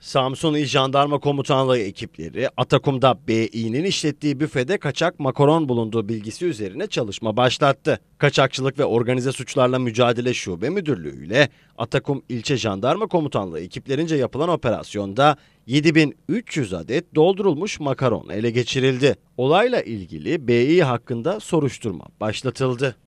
Samsun İl Jandarma Komutanlığı ekipleri Atakum'da Bİ'nin işlettiği büfede kaçak makaron bulunduğu bilgisi üzerine çalışma başlattı. Kaçakçılık ve Organize Suçlarla Mücadele Şube Müdürlüğü ile Atakum İlçe Jandarma Komutanlığı ekiplerince yapılan operasyonda 7300 adet doldurulmuş makaron ele geçirildi. Olayla ilgili Bİ hakkında soruşturma başlatıldı.